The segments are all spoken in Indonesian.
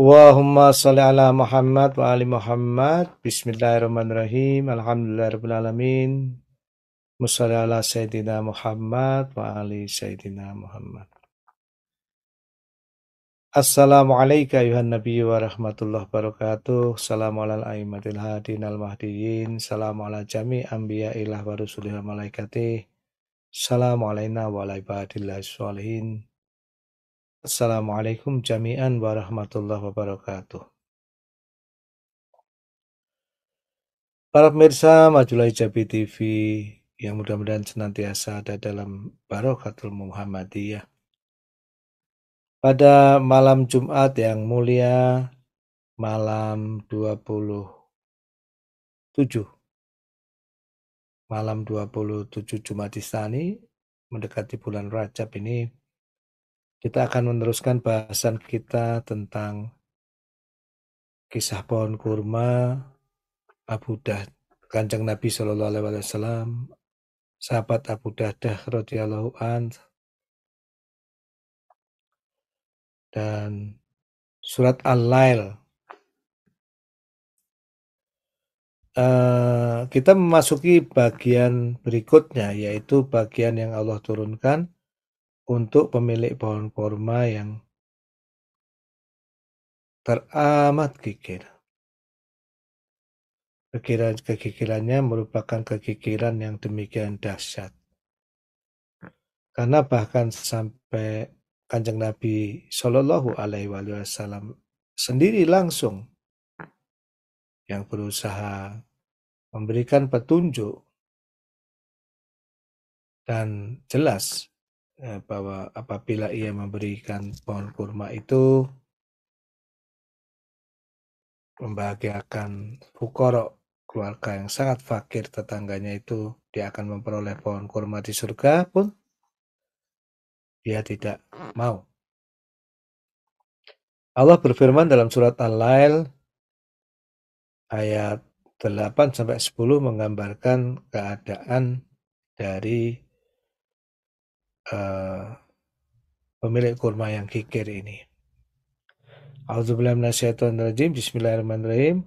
Allahumma salli ala Muhammad wa ali Muhammad. Bismillahirrahmanirrahim. Alhamdulillahirrahmanirrahim. Musalli ala Sayyidina Muhammad wa ali Sayyidina Muhammad. Assalamu ayuhan nabi wa rahmatullah wabarakatuh. Salam ala al-aimatil hadin al-mahdiyin. ala jami anbiya ilah wa rusulih wa malaikatih. Salam alayna wa ala sholihin. Assalamualaikum jami'an warahmatullahi wabarakatuh. Para pemirsa Majulah Jabi TV yang mudah-mudahan senantiasa ada dalam Barokatul Muhammadiyah. Pada malam Jumat yang mulia, malam 27. Malam 27 Jumat Istani mendekati bulan Rajab ini kita akan meneruskan bahasan kita tentang kisah pohon kurma, Abu Dah, Kanjeng Nabi Shallallahu Alaihi Wasallam, sahabat Abu Dahdah radhiyallahu an dan surat Al-Lail. Uh, kita memasuki bagian berikutnya yaitu bagian yang Allah turunkan untuk pemilik pohon kurma yang teramat kikir. Kekikiran-kekikirannya merupakan kekikiran yang demikian dahsyat. Karena bahkan sampai Kanjeng Nabi Shallallahu Alaihi Wasallam sendiri langsung yang berusaha memberikan petunjuk dan jelas Eh, bahwa apabila ia memberikan pohon kurma itu membahagiakan fukorok keluarga yang sangat fakir tetangganya itu dia akan memperoleh pohon kurma di surga pun dia tidak mau. Allah berfirman dalam surat Al-Lail ayat 8 sampai 10 menggambarkan keadaan dari Eh, pemilik kurma yang kikir ini. Auzubillahiminasyaitonirrajim. Bismillahirrahmanirrahim.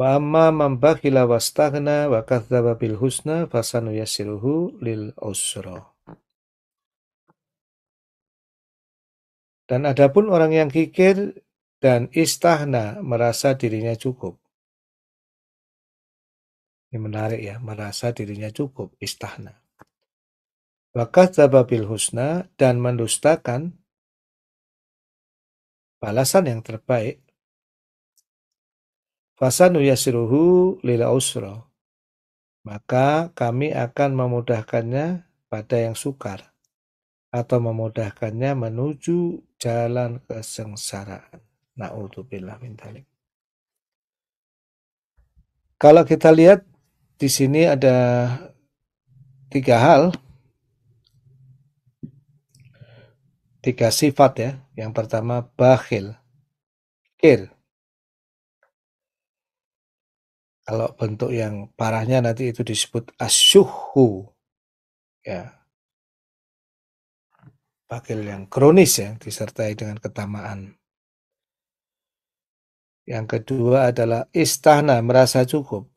Wa amma man bakhila wastaghna wa kadzdzaba bil husna fasanu yasiruhu lil usra. Dan adapun orang yang kikir dan istahna merasa dirinya cukup. Ini menarik ya, merasa dirinya cukup, istahna. Wakat Zababil husna dan mendustakan balasan yang terbaik. Fasanu yasiruhu lila usro. Maka kami akan memudahkannya pada yang sukar atau memudahkannya menuju jalan kesengsaraan. Na'udzubillah min talik. Kalau kita lihat di sini ada tiga hal tiga sifat ya. Yang pertama bakhil. Kir. Kalau bentuk yang parahnya nanti itu disebut asyuhu. Ya. Bakhil yang kronis ya, disertai dengan ketamaan. Yang kedua adalah istana, merasa cukup.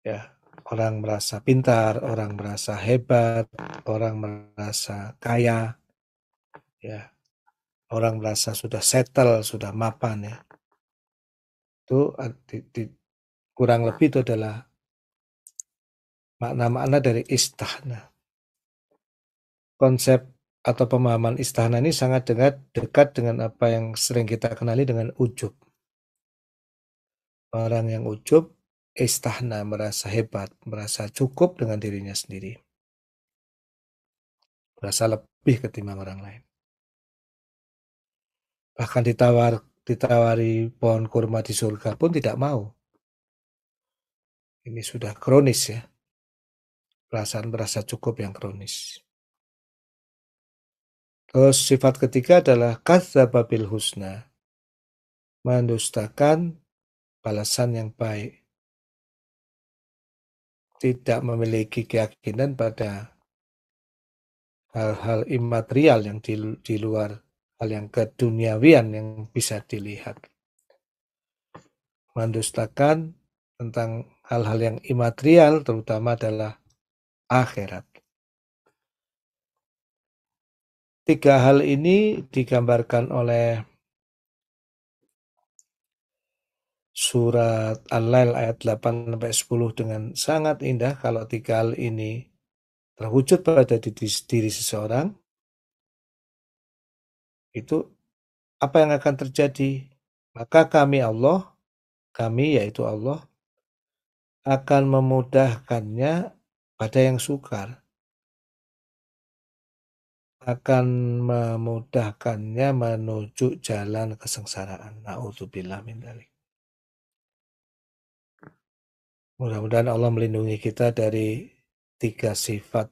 Ya, orang merasa pintar, orang merasa hebat, orang merasa kaya, ya, orang merasa sudah settle, sudah mapan ya. Itu di, di, kurang lebih itu adalah makna-makna dari istana. Konsep atau pemahaman istana ini sangat dekat, dekat dengan apa yang sering kita kenali dengan ujub. Orang yang ujub istahna, merasa hebat, merasa cukup dengan dirinya sendiri. Merasa lebih ketimbang orang lain. Bahkan ditawar ditawari pohon kurma di surga pun tidak mau. Ini sudah kronis ya. Perasaan merasa cukup yang kronis. Terus sifat ketiga adalah kata bil husna. Mendustakan balasan yang baik tidak memiliki keyakinan pada hal-hal imaterial yang di, di luar hal yang keduniawian yang bisa dilihat. Mendustakan tentang hal-hal yang imaterial terutama adalah akhirat. Tiga hal ini digambarkan oleh surat Al-Lail ayat 8 10 dengan sangat indah kalau tiga hal ini terwujud pada diri, diri seseorang itu apa yang akan terjadi maka kami Allah kami yaitu Allah akan memudahkannya pada yang sukar akan memudahkannya menuju jalan kesengsaraan. Nauzubillah min dalik. Mudah-mudahan Allah melindungi kita dari tiga sifat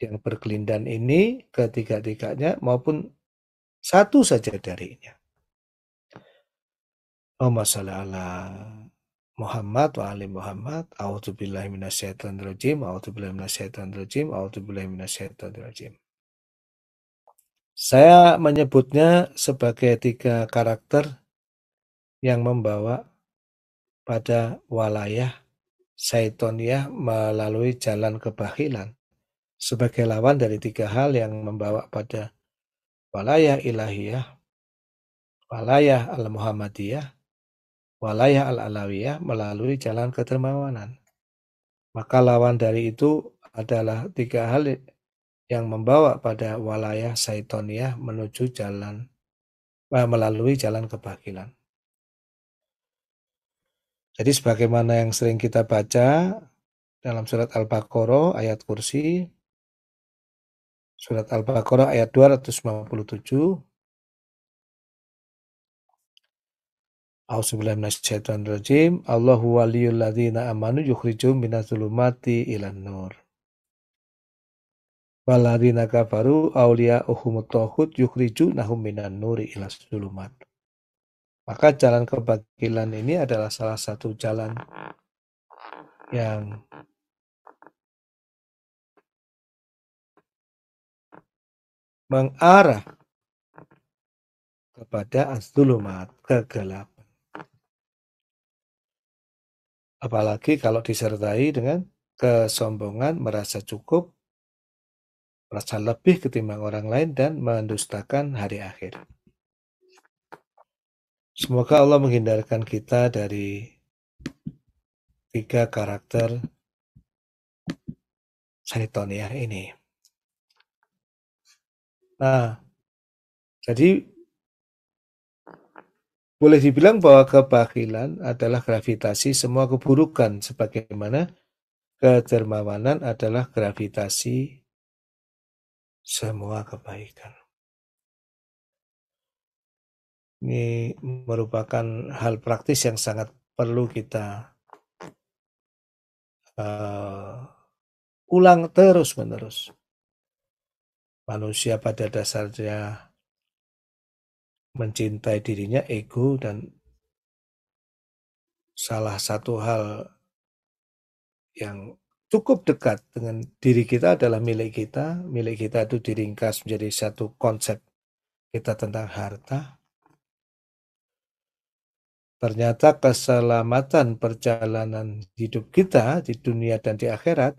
yang berkelindan ini, ketiga-tiganya maupun satu saja darinya. Allahumma salli ala Muhammad wa ali Muhammad. A'udzubillahi rajim. bilah billahi A'udzubillahi rajim. Saya menyebutnya sebagai tiga karakter yang membawa pada walayah Saitonia ya, melalui jalan kebahilan sebagai lawan dari tiga hal yang membawa pada walayah ilahiyah, walayah al-muhammadiyah, walayah al-alawiyah melalui jalan ketermawanan. Maka lawan dari itu adalah tiga hal yang membawa pada walayah saitoniah menuju jalan eh, melalui jalan kebahilan. Jadi sebagaimana yang sering kita baca dalam surat Al-Baqarah ayat kursi, surat Al-Baqarah ayat 257, rajim, Allahu waliyul ladzina amanu yukhrijum minadzulumati ilan nur. Waladina kafaru awliya uhumut tohut nahum minan nuri ilas zulumat. Maka jalan kebatilan ini adalah salah satu jalan yang mengarah kepada az kegelapan. Apalagi kalau disertai dengan kesombongan, merasa cukup, merasa lebih ketimbang orang lain dan mendustakan hari akhir. Semoga Allah menghindarkan kita dari tiga karakter syaiton ini. Nah, jadi boleh dibilang bahwa kebakilan adalah gravitasi semua keburukan sebagaimana kedermawanan adalah gravitasi semua kebaikan. Ini merupakan hal praktis yang sangat perlu kita uh, ulang terus-menerus. Manusia pada dasarnya mencintai dirinya ego dan salah satu hal yang cukup dekat dengan diri kita adalah milik kita. Milik kita itu diringkas menjadi satu konsep kita tentang harta. Ternyata keselamatan perjalanan hidup kita di dunia dan di akhirat,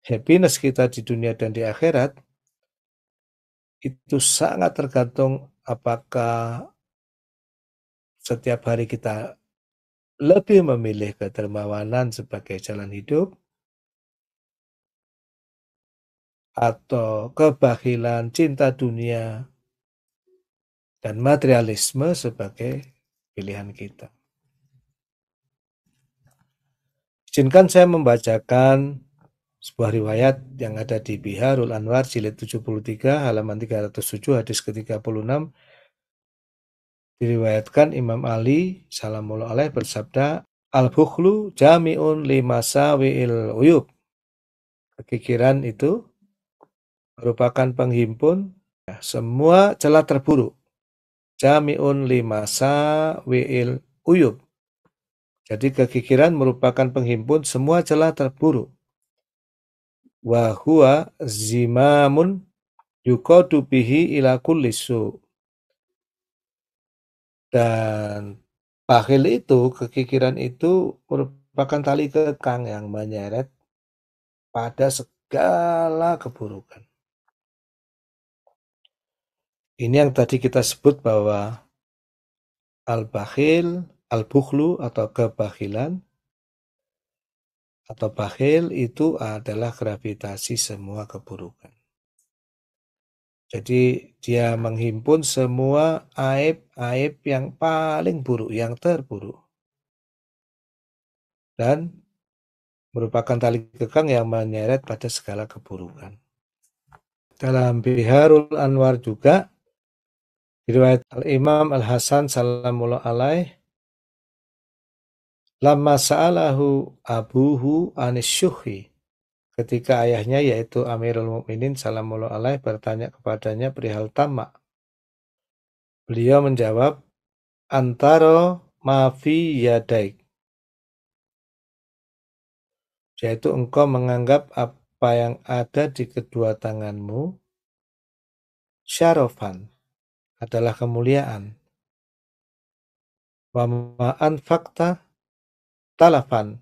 happiness kita di dunia dan di akhirat, itu sangat tergantung apakah setiap hari kita lebih memilih ketermawanan sebagai jalan hidup atau kebahilan cinta dunia dan materialisme sebagai pilihan kita. Izinkan saya membacakan sebuah riwayat yang ada di Biharul Anwar jilid 73 halaman 307 hadis ke-36 diriwayatkan Imam Ali salamullah alaih bersabda al-bukhlu jami'un lima sawi'il uyub kekikiran itu merupakan penghimpun ya, semua celah terburuk jami'un limasa wil uyub. Jadi kekikiran merupakan penghimpun semua celah terburuk. Wahua zimamun yukodu bihi ila kulisu. Dan pahil itu, kekikiran itu merupakan tali kekang yang menyeret pada segala keburukan. Ini yang tadi kita sebut bahwa al-bakhil, al-bukhlu atau kebakhilan atau bakhil itu adalah gravitasi semua keburukan. Jadi dia menghimpun semua aib-aib yang paling buruk, yang terburuk. Dan merupakan tali kekang yang menyeret pada segala keburukan. Dalam Biharul Anwar juga Riwayat Al-Imam Al-Hasan Salamullah Alaih Lama sa'alahu abuhu anisyuhi. Ketika ayahnya yaitu Amirul Mukminin Salamullah Alaih bertanya kepadanya perihal tamak. Beliau menjawab, antaro mafi yadaik. Yaitu engkau menganggap apa yang ada di kedua tanganmu syarofan adalah kemuliaan. Wamaan fakta talafan.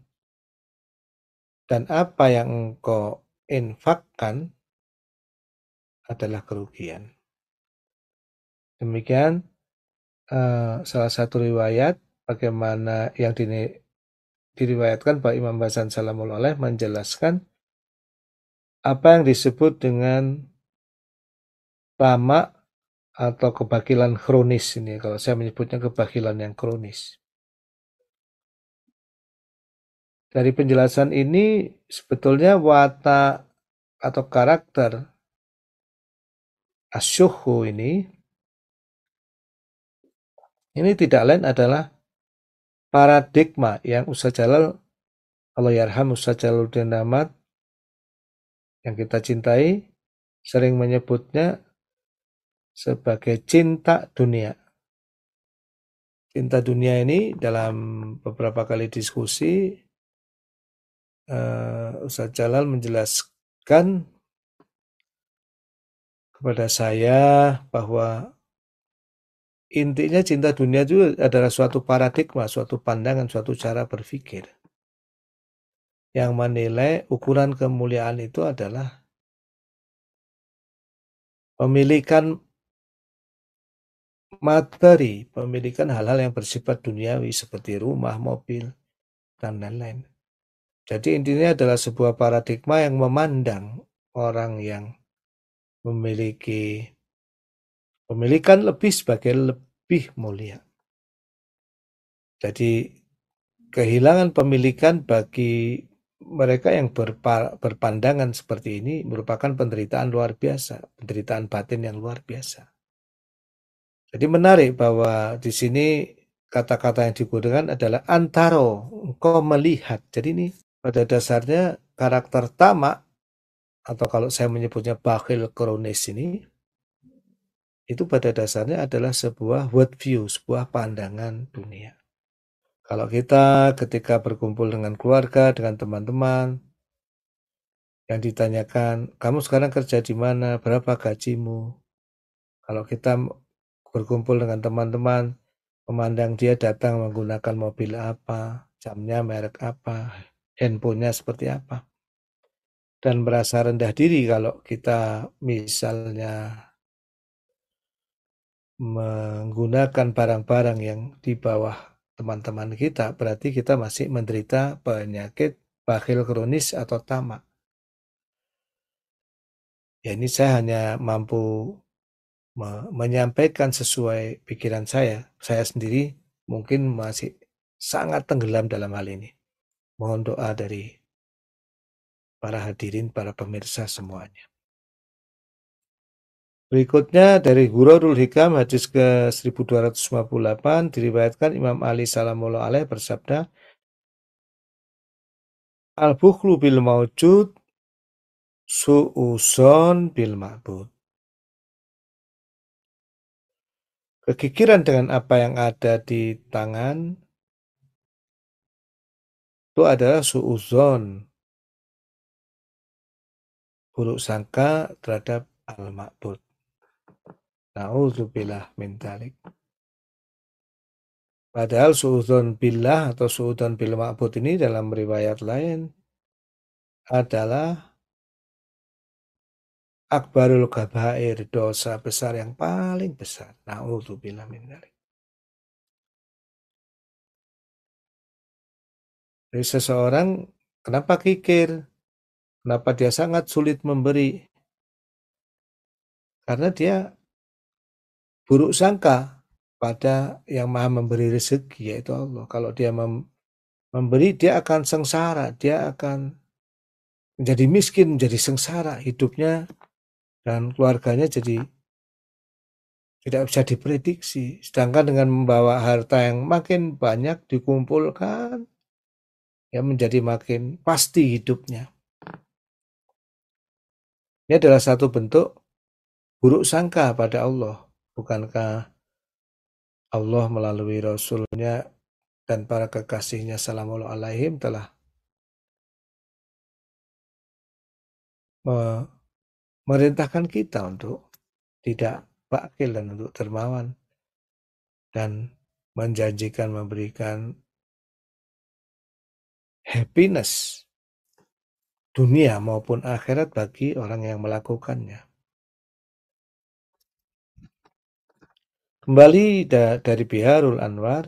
Dan apa yang engkau infakkan adalah kerugian. Demikian eh, salah satu riwayat bagaimana yang dini, diriwayatkan Pak Imam Basan Salamul Oleh menjelaskan apa yang disebut dengan tamak atau kebakilan kronis ini kalau saya menyebutnya kebakilan yang kronis. Dari penjelasan ini sebetulnya watak atau karakter asyuhu ini ini tidak lain adalah paradigma yang Ustaz Jalal Allah Yarham Ustaz Jaluddin Ahmad yang kita cintai sering menyebutnya sebagai cinta dunia. Cinta dunia ini dalam beberapa kali diskusi uh, eh, Ustadz Jalal menjelaskan kepada saya bahwa intinya cinta dunia itu adalah suatu paradigma, suatu pandangan, suatu cara berpikir. Yang menilai ukuran kemuliaan itu adalah pemilikan materi pemilikan hal-hal yang bersifat duniawi seperti rumah, mobil, dan lain-lain. Jadi intinya adalah sebuah paradigma yang memandang orang yang memiliki pemilikan lebih sebagai lebih mulia. Jadi kehilangan pemilikan bagi mereka yang berpandangan seperti ini merupakan penderitaan luar biasa, penderitaan batin yang luar biasa. Jadi menarik bahwa di sini kata-kata yang digunakan adalah antaro, engkau melihat. Jadi ini pada dasarnya karakter tamak atau kalau saya menyebutnya bakhil kronis ini itu pada dasarnya adalah sebuah view, sebuah pandangan dunia. Kalau kita ketika berkumpul dengan keluarga, dengan teman-teman, yang ditanyakan, kamu sekarang kerja di mana, berapa gajimu? Kalau kita berkumpul dengan teman-teman, memandang dia datang menggunakan mobil apa, jamnya merek apa, handphonenya seperti apa. Dan merasa rendah diri kalau kita misalnya menggunakan barang-barang yang di bawah teman-teman kita, berarti kita masih menderita penyakit bakhil kronis atau tamak. Ya ini saya hanya mampu menyampaikan sesuai pikiran saya, saya sendiri mungkin masih sangat tenggelam dalam hal ini. Mohon doa dari para hadirin, para pemirsa semuanya. Berikutnya dari Gururul Hikam hadis ke-1258 diriwayatkan Imam Ali Salamullah alaih bersabda Al-bukhlu bil maujud su'uson bil ma'bud kekikiran dengan apa yang ada di tangan itu adalah suuzon buruk sangka terhadap al-ma'bud. Na'udzubillah min talik. Padahal suuzon billah atau suuzon bil ma'bud ini dalam riwayat lain adalah akbarul gabair dosa besar yang paling besar naudzubillah min dzalik Jadi seseorang kenapa kikir? Kenapa dia sangat sulit memberi? Karena dia buruk sangka pada yang maha memberi rezeki yaitu Allah. Kalau dia mem memberi dia akan sengsara, dia akan menjadi miskin, menjadi sengsara, hidupnya dan keluarganya jadi tidak bisa diprediksi. Sedangkan dengan membawa harta yang makin banyak dikumpulkan, ya menjadi makin pasti hidupnya. Ini adalah satu bentuk buruk sangka pada Allah. Bukankah Allah melalui Rasulnya dan para kekasihnya salamullah alaihim telah merintahkan kita untuk tidak bakil dan untuk dermawan dan menjanjikan memberikan happiness dunia maupun akhirat bagi orang yang melakukannya. Kembali da dari Biharul Anwar,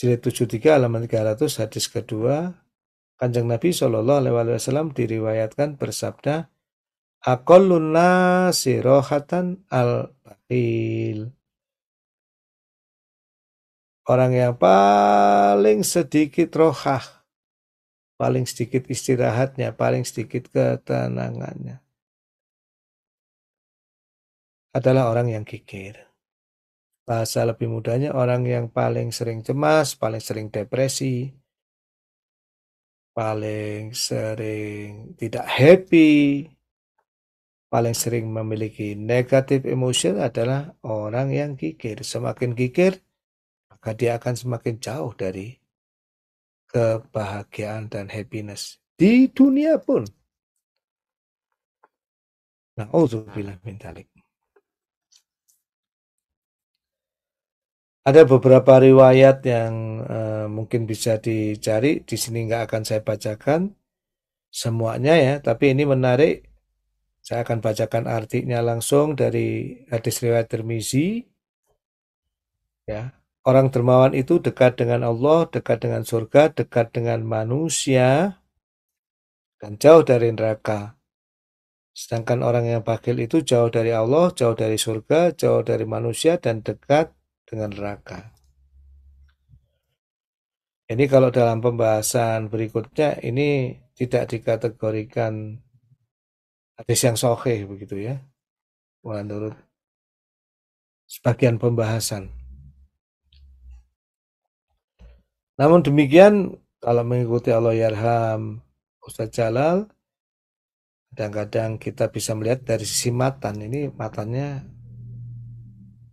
jilid 73 halaman 300 hadis kedua, Kanjeng Nabi Shallallahu Alaihi Wasallam diriwayatkan bersabda, akoluna sirohatan al-bakhil. Orang yang paling sedikit rohah, paling sedikit istirahatnya, paling sedikit ketenangannya adalah orang yang kikir. Bahasa lebih mudahnya orang yang paling sering cemas, paling sering depresi, paling sering tidak happy, paling sering memiliki negatif emotion adalah orang yang kikir. Semakin kikir, maka dia akan semakin jauh dari kebahagiaan dan happiness di dunia pun. Nah, auzubillah min mentalik. Ada beberapa riwayat yang uh, mungkin bisa dicari. Di sini nggak akan saya bacakan semuanya ya, tapi ini menarik saya akan bacakan artinya langsung dari hadis riwayat Termizi. Ya, orang dermawan itu dekat dengan Allah, dekat dengan surga, dekat dengan manusia, dan jauh dari neraka. Sedangkan orang yang bakil itu jauh dari Allah, jauh dari surga, jauh dari manusia, dan dekat dengan neraka. Ini kalau dalam pembahasan berikutnya ini tidak dikategorikan hadis yang sahih begitu ya menurut sebagian pembahasan. Namun demikian kalau mengikuti Allah Yarham Ustaz Jalal kadang-kadang kita bisa melihat dari sisi matan ini matanya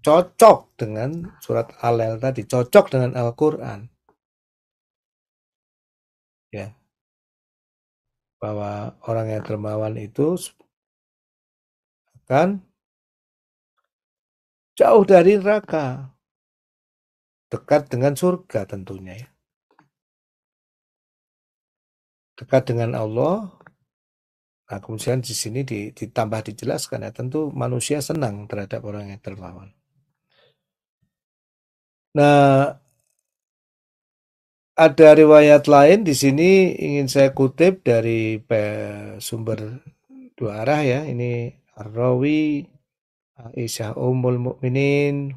cocok dengan surat Al-Lail tadi, cocok dengan Al-Qur'an. Ya bahwa orang yang dermawan itu akan jauh dari neraka, dekat dengan surga tentunya ya. Dekat dengan Allah. Nah, kemudian di sini ditambah dijelaskan ya, tentu manusia senang terhadap orang yang dermawan. Nah, ada riwayat lain di sini ingin saya kutip dari sumber dua arah ya. Ini Ar-Rawi Aisyah Ummul Mukminin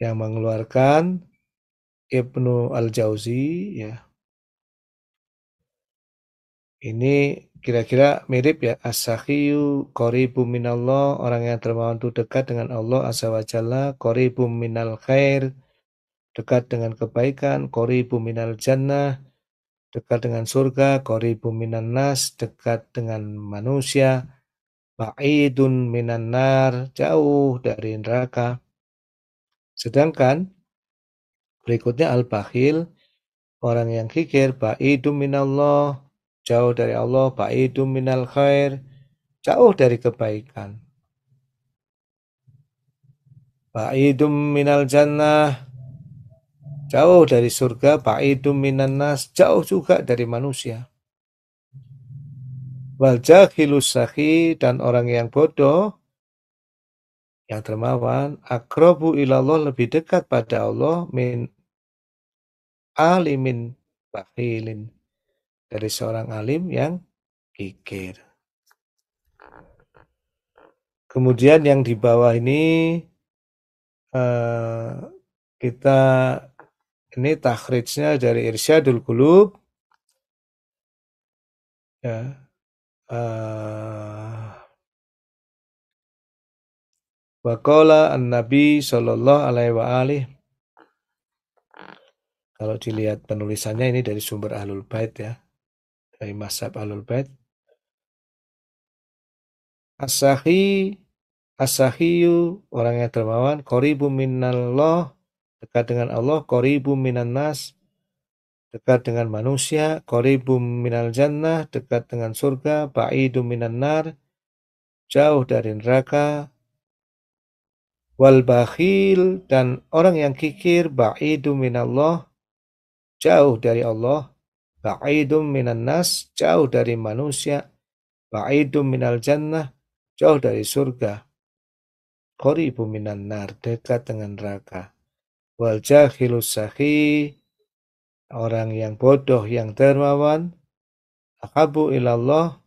yang mengeluarkan Ibnu Al-Jauzi ya. Ini kira-kira mirip ya as-sakhiyu minallah orang yang termawan itu dekat dengan Allah azza wa jalla qaribum minal khair dekat dengan kebaikan, kori buminal jannah, dekat dengan surga, kori buminan nas, dekat dengan manusia, ba'idun minan nar, jauh dari neraka. Sedangkan berikutnya al-bakhil, orang yang kikir, ba'idun minallah, jauh dari Allah, ba'idun minal khair, jauh dari kebaikan. Ba'idun minal jannah, Jauh dari surga, ba'idum minan nas, jauh juga dari manusia. Wal jahilus sahi, dan orang yang bodoh, yang termawan, akrobu ilallah lebih dekat pada Allah min alimin bakhilin. Dari seorang alim yang kikir. Kemudian yang di bawah ini eh, kita ini takhrijnya dari Irsyadul kulub Ya. Uh, eh, Wakola an-Nabi Shallallahu Alaihi wa alih. Kalau dilihat penulisannya ini dari sumber Alul Bait ya. Dari Masab Alul Bait. Asahi Asahiyu orang yang dermawan Qoribu minallah dekat dengan Allah koribu minan nas dekat dengan manusia koribu minal jannah dekat dengan surga ba'idum minan nar jauh dari neraka wal bakhil dan orang yang kikir ba'idum minallah jauh dari Allah ba'idum minan nas jauh dari manusia ba'idum minal jannah jauh dari surga qaribum minan nar dekat dengan neraka wal jahilus sahi orang yang bodoh yang dermawan akabu ilallah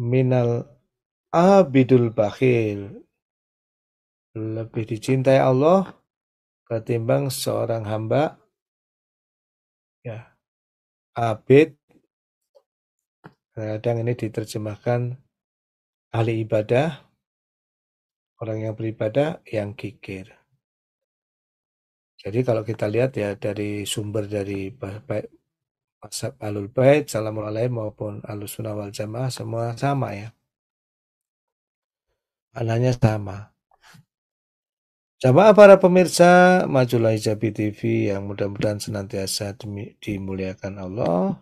minal abidul bakhil lebih dicintai Allah ketimbang seorang hamba ya abid kadang ini diterjemahkan ahli ibadah orang yang beribadah yang kikir jadi kalau kita lihat ya dari sumber dari baik Masab Alul Bait, Salamul maupun Alus Sunnah Wal Jamaah semua sama ya. Anaknya sama. Jamaah para pemirsa Majulah Hijabi TV yang mudah-mudahan senantiasa dimuliakan Allah.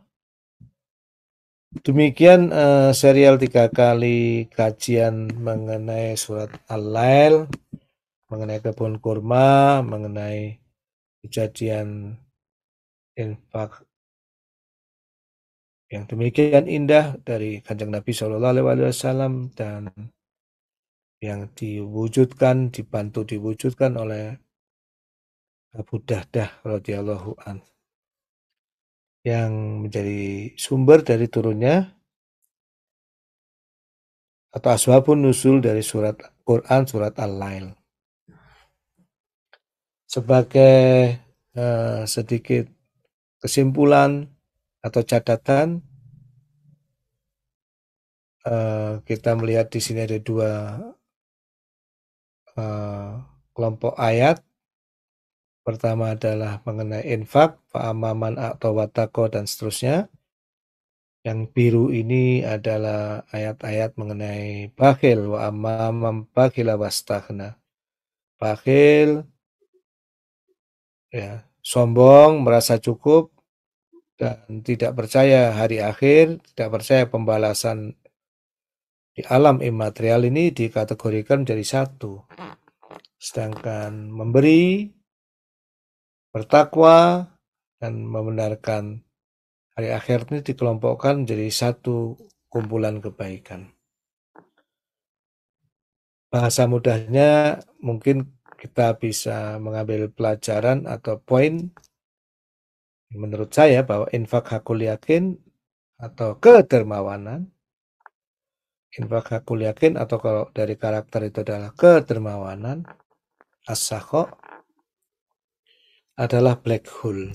Demikian uh, serial tiga kali kajian mengenai surat Al-Lail, mengenai kebun kurma, mengenai kejadian infak yang demikian indah dari kanjeng Nabi Shallallahu Alaihi Wasallam dan yang diwujudkan dibantu diwujudkan oleh Abu Dahdah radhiyallahu an yang menjadi sumber dari turunnya atau asbabun nusul dari surat Quran surat Al-Lail sebagai uh, sedikit kesimpulan atau catatan uh, kita melihat di sini ada dua uh, kelompok ayat pertama adalah mengenai infak fa'amaman atau watako dan seterusnya yang biru ini adalah ayat-ayat mengenai bakhil wa amamam bakhil wastahna bakhil ya sombong merasa cukup dan tidak percaya hari akhir tidak percaya pembalasan di alam imaterial ini dikategorikan menjadi satu sedangkan memberi bertakwa dan membenarkan hari akhir ini dikelompokkan menjadi satu kumpulan kebaikan bahasa mudahnya mungkin kita bisa mengambil pelajaran atau poin menurut saya bahwa infak hakul yakin atau kedermawanan infak hakul yakin atau kalau dari karakter itu adalah kedermawanan asako adalah black hole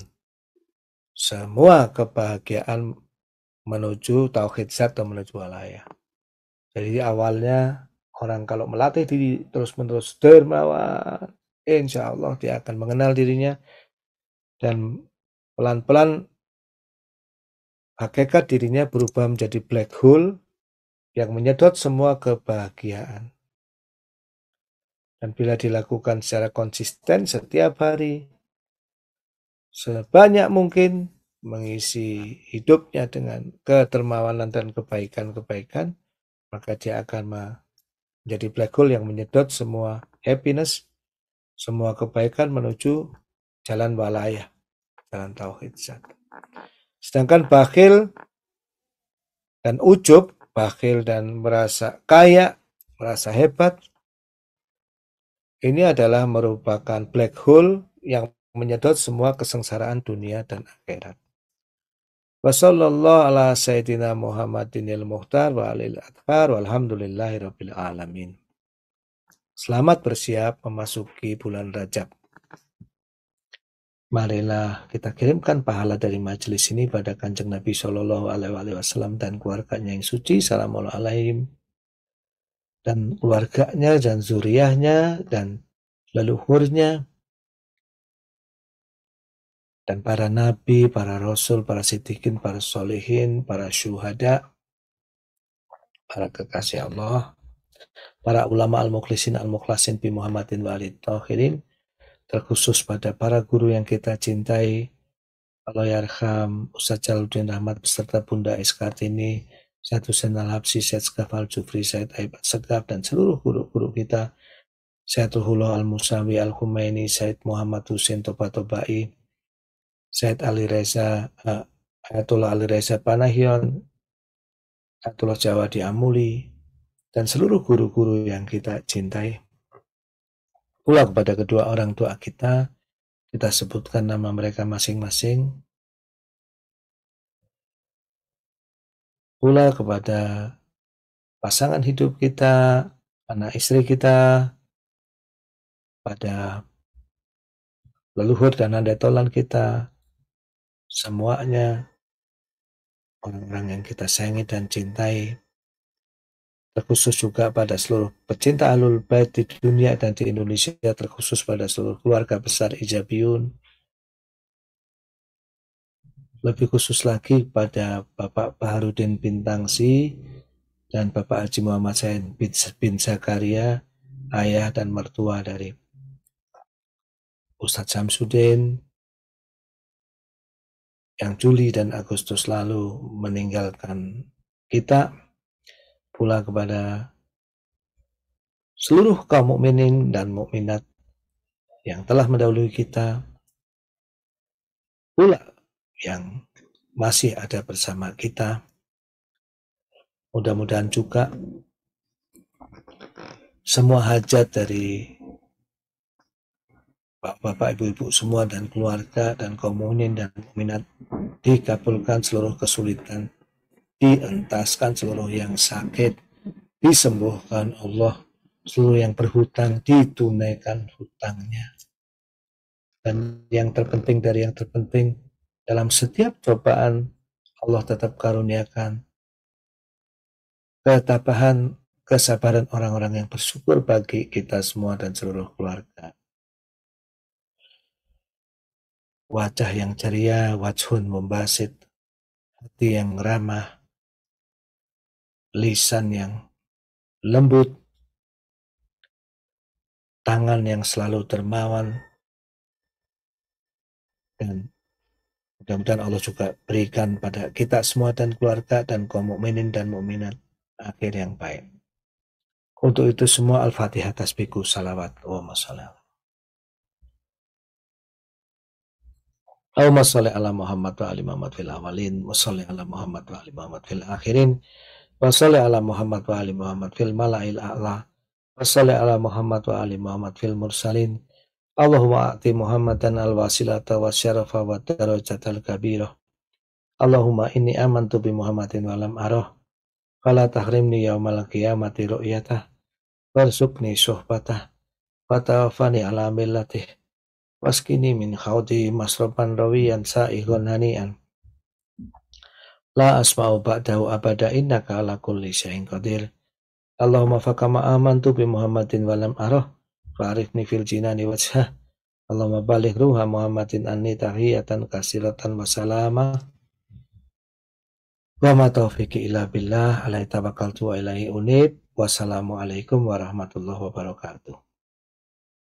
semua kebahagiaan menuju tauhid zat atau menuju walaya jadi awalnya Orang kalau melatih diri terus-menerus dermawan, insya Allah dia akan mengenal dirinya dan pelan-pelan hakikat dirinya berubah menjadi black hole yang menyedot semua kebahagiaan. Dan bila dilakukan secara konsisten setiap hari, sebanyak mungkin mengisi hidupnya dengan ketermawanan dan kebaikan-kebaikan, maka dia akan menjadi black hole yang menyedot semua happiness, semua kebaikan menuju jalan walaya, jalan tauhid zat. Sedangkan bakhil dan ujub, bakhil dan merasa kaya, merasa hebat, ini adalah merupakan black hole yang menyedot semua kesengsaraan dunia dan akhirat. Wa ala sayyidina Muhammadin Muhtar wa alil akbar walhamdulillahi rabbil alamin. Selamat bersiap memasuki bulan Rajab. Marilah kita kirimkan pahala dari majelis ini pada kanjeng Nabi Shallallahu Alaihi Wasallam dan keluarganya yang suci, salamun dan keluarganya dan zuriahnya dan leluhurnya dan para nabi, para rasul, para sitikin, para solehin, para syuhada, para kekasih Allah, para ulama al-mukhlisin al muklasin bi Muhammadin walid tahirin, terkhusus pada para guru yang kita cintai, Allah Yarham, ya Ustaz Jaludin Rahmat beserta Bunda ini, Satu Senal Habsi, Syed Skafal Jufri, Syed Aibat Segaf, dan seluruh guru-guru kita, Syed Al-Musawi Al-Humaini, Syed Muhammad Hussein Toba Tobai, Said Ali Reza, uh, Ayatullah Ali Reza Panahion, Ayatullah Jawa di Amuli, dan seluruh guru-guru yang kita cintai. Pula kepada kedua orang tua kita, kita sebutkan nama mereka masing-masing. Pula kepada pasangan hidup kita, anak istri kita, pada leluhur dan andai tolan kita, semuanya orang-orang yang kita sayangi dan cintai terkhusus juga pada seluruh pecinta alul bait di dunia dan di Indonesia terkhusus pada seluruh keluarga besar Ijabiyun lebih khusus lagi pada Bapak Baharudin Bintangsi dan Bapak Haji Muhammad Sain bin, bin Zakaria ayah dan mertua dari Ustadz Samsudin yang Juli dan Agustus lalu meninggalkan kita pula kepada seluruh kaum mukminin dan mukminat yang telah mendahului kita pula yang masih ada bersama kita mudah-mudahan juga semua hajat dari bapak-bapak, ibu-ibu semua dan keluarga dan komunin dan minat dikabulkan seluruh kesulitan, dientaskan seluruh yang sakit, disembuhkan Allah, seluruh yang berhutang ditunaikan hutangnya. Dan yang terpenting dari yang terpenting, dalam setiap cobaan Allah tetap karuniakan ketabahan, kesabaran orang-orang yang bersyukur bagi kita semua dan seluruh keluarga. wajah yang ceria, wajhun membasit, hati yang ramah, lisan yang lembut, tangan yang selalu termawan dan mudah-mudahan Allah juga berikan pada kita semua dan keluarga dan kaum mukminin dan mukminat akhir yang baik. Untuk itu semua Al-Fatihah tasbihku salawat wa masalam. Allahumma sholli ala Muhammad wa ali Muhammad fil awalin wa sholli ala Muhammad wa ali Muhammad fil akhirin wa sholli ala Muhammad wa ali Muhammad fil mala'il a'la wa sholli ala Muhammad wa ali Muhammad fil mursalin Allahumma ati Muhammadan al wasilata wa syarafa wa al kabirah Allahumma inni amantu bi Muhammadin wa lam arah fala tahrimni yaumal qiyamati ru'yatah warzuqni suhbatah wa tawaffani ala millatih waskini min khauti masrupan rawiyan sa'ihun hanian la asma'u ba'dahu abada innaka ala kulli syai'in qadir Allahumma fakama amantu bi muhammadin walam aroh fa'arifni fil jinani wajah Allahumma balik ruha muhammadin anni tahiyatan kasiratan wa salama wa ma taufiqi ila billah alaih tabakaltu wa ilaihi unib wassalamualaikum warahmatullahi wabarakatuh